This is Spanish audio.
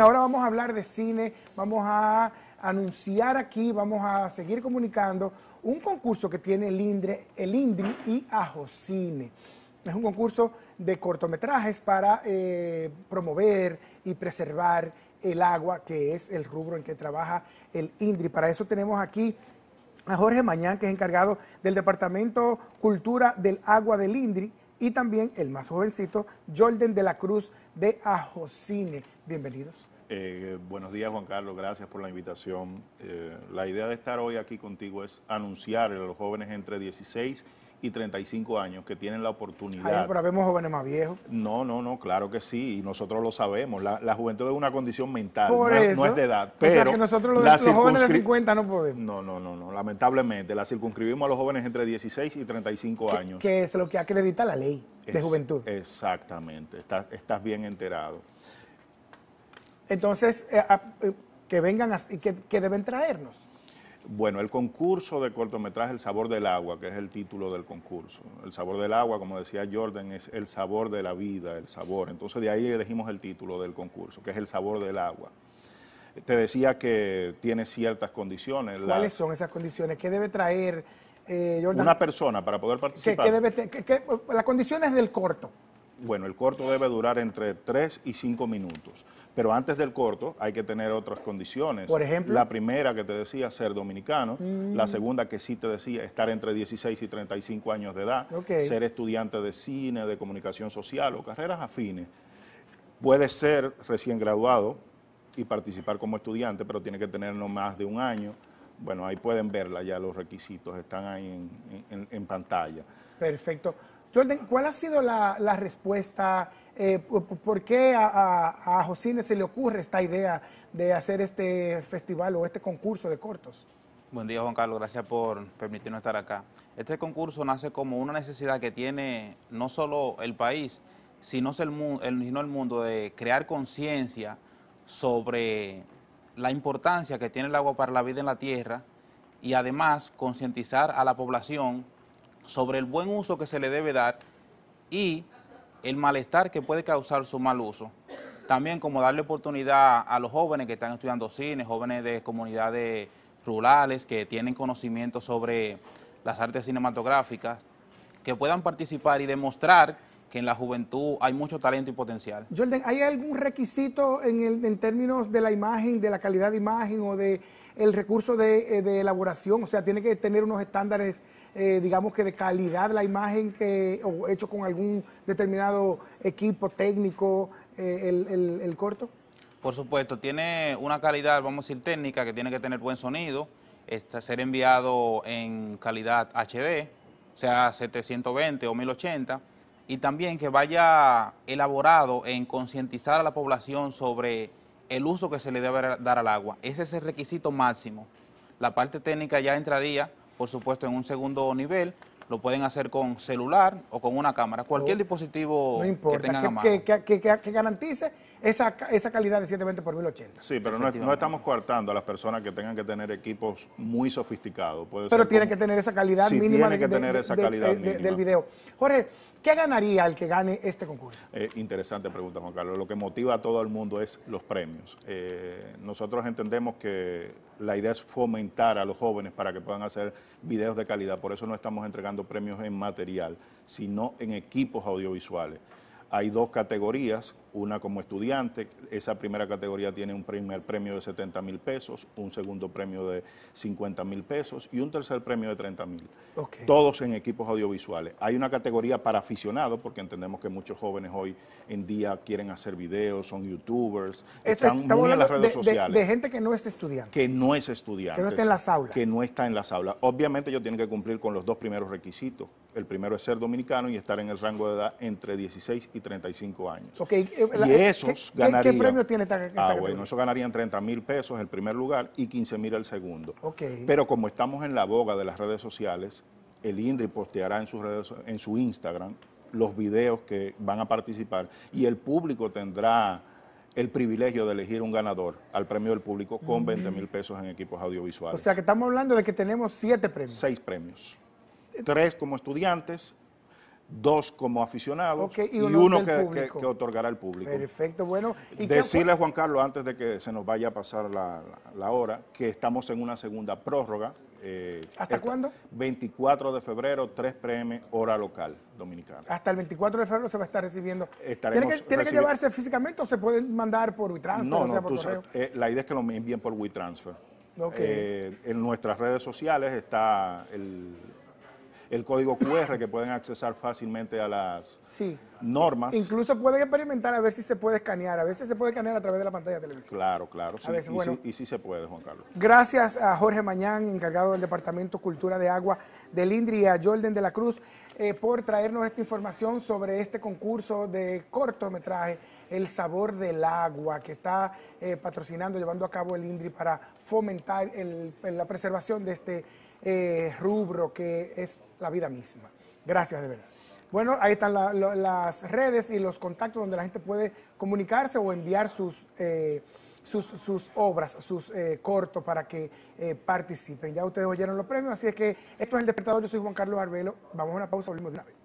Ahora vamos a hablar de cine, vamos a anunciar aquí, vamos a seguir comunicando un concurso que tiene el el INDRI y AJOCINE. Es un concurso de cortometrajes para eh, promover y preservar el agua, que es el rubro en que trabaja el INDRI. Para eso tenemos aquí a Jorge Mañán, que es encargado del Departamento Cultura del Agua del INDRI, y también el más jovencito, Jordan de la Cruz de AJOCINE. Bienvenidos. Eh, buenos días, Juan Carlos. Gracias por la invitación. Eh, la idea de estar hoy aquí contigo es anunciar a los jóvenes entre 16 y 35 años que tienen la oportunidad. Ay, pero vemos jóvenes más viejos. No, no, no, claro que sí, y nosotros lo sabemos. La, juventud es una condición mental, no es, de edad. Pero que nosotros los, jóvenes de 50 no podemos. No, no, no, no, lamentablemente. La circunscribimos a los jóvenes entre 16 y 35 años. Que es lo que acredita la ley de juventud. Exactamente, estás bien enterado. Entonces, eh, eh, que vengan y que, deben traernos. Bueno, el concurso de cortometraje El Sabor del Agua, que es el título del concurso. El Sabor del Agua, como decía Jordan, es el sabor de la vida, el sabor. Entonces de ahí elegimos el título del concurso, que es El Sabor del Agua. Te decía que tiene ciertas condiciones. ¿Cuáles son esas condiciones? ¿Qué debe traer eh, Jordan? Una persona para poder participar. ¿Qué, debe las condiciones del corto. Bueno, el corto debe durar entre 3 y 5 minutos. Pero antes del corto hay que tener otras condiciones. Por ejemplo. La primera que te decía, ser dominicano. Mm. La segunda que sí te decía, estar entre 16 y 35 años de edad. Ser estudiante de cine, de comunicación social o carreras afines. Puede ser recién graduado y participar como estudiante, pero tiene que tener no más de un año. Bueno, ahí pueden verla ya, los requisitos están ahí en, pantalla. Perfecto. Jordan, ¿cuál ha sido la respuesta? Eh, ¿por qué a, a, se le ocurre esta idea de hacer este festival o este concurso de cortos? Buen día, Juan Carlos. Gracias por permitirnos estar acá. Este concurso nace como una necesidad que tiene no solo el país, sino el, sino el mundo de crear conciencia sobre la importancia que tiene el agua para la vida en la tierra y además concientizar a la población sobre el buen uso que se le debe dar y el malestar que puede causar su mal uso. También como darle oportunidad a los jóvenes que están estudiando cine, jóvenes de comunidades rurales que tienen conocimiento sobre las artes cinematográficas, que puedan participar y demostrar que en la juventud hay mucho talento y potencial. Jordan, ¿hay algún requisito en, el, en términos de la imagen, de la calidad de imagen o de el recurso eh, de, elaboración, o sea, tiene que tener unos estándares, eh, digamos que de calidad, la imagen que, o hecho con algún determinado equipo técnico, eh, el, corto. Por supuesto, tiene una calidad, vamos a decir, técnica, que tiene que tener buen sonido, está, ser enviado en calidad HD, sea 720 o 1080, y también que vaya elaborado en concientizar a la población sobre el uso que se le debe dar al agua. Ese es el requisito máximo. La parte técnica ya entraría, por supuesto, en un segundo nivel. Lo pueden hacer con celular o con una cámara, cualquier dispositivo que tengan que garantice esa, calidad de 720 por 1080. Sí, pero no, estamos coartando a las personas que tengan que tener equipos muy sofisticados. pero tienen que tener esa calidad mínima. que tener esa calidad del video. Jorge, ¿qué ganaría el que gane este concurso? Eh, interesante pregunta, Juan Carlos. Lo que motiva a todo el mundo es los premios. Eh, nosotros entendemos que la idea es fomentar a los jóvenes para que puedan hacer videos de calidad. Por eso no estamos entregando premios en material, sino en equipos audiovisuales. Hay dos categorías una como estudiante, esa primera categoría tiene un primer premio de 70 mil pesos, un segundo premio de 50 mil pesos y un tercer premio de 30 mil. Todos en equipos audiovisuales. Hay una categoría para aficionados, porque entendemos que muchos jóvenes hoy en día quieren hacer videos, son youtubers, este, están muy en las redes sociales. De, gente que no es estudiante. Que no es estudiante. Que no está en las aulas. Que no está en las aulas. Obviamente ellos tienen que cumplir con los dos primeros requisitos. El primero es ser dominicano y estar en el rango de edad entre 16 y 35 años. ok eh, y eh, esos ¿qué, ganarían. ¿Qué premio tiene Ah, bueno, esos ganarían 30 mil pesos en el primer lugar y 15 mil el segundo. Pero como estamos en la boga de las redes sociales, el INDRI posteará en, sus redes, en su Instagram los videos que van a participar y el público tendrá el privilegio de elegir un ganador al premio del público con 20 mil pesos en equipos audiovisuales. O sea que estamos hablando de que tenemos siete premios. Seis premios. Tres como estudiantes dos como aficionados y, uno, que, otorgará al público. Perfecto, bueno. ¿y Decirle, Juan Carlos, antes de que se nos vaya a pasar la, hora, que estamos en una segunda prórroga. Eh, ¿Hasta cuándo? 24 de febrero, 3 pm, hora local dominicana. Hasta el 24 de febrero se va a estar recibiendo. ¿Tiene, que, llevarse físicamente o se pueden mandar por WeTransfer? No, no, eh, la idea es que lo envíen por WeTransfer. Okay. Eh, en nuestras redes sociales está el, el código QR que pueden accesar fácilmente a las normas. Incluso pueden experimentar a ver si se puede escanear. A veces se puede escanear a través de la pantalla de televisión. Claro, claro. y, sí, se puede, Juan Carlos. Gracias a Jorge Mañán, encargado del Departamento Cultura de Agua del INDRI, y a Jordan de la Cruz eh, por traernos esta información sobre este concurso de cortometraje el sabor del agua, que está eh, patrocinando, llevando a cabo el INDRI para fomentar la preservación de este eh, rubro que es la vida misma. Gracias de verdad. Bueno, ahí están las redes y los contactos donde la gente puede comunicarse o enviar sus, eh, sus, obras, sus cortos para que participen. Ya ustedes oyeron los premios, así es que esto es El Despertador, yo soy Juan Carlos Arbelo. Vamos a una pausa, volvemos de una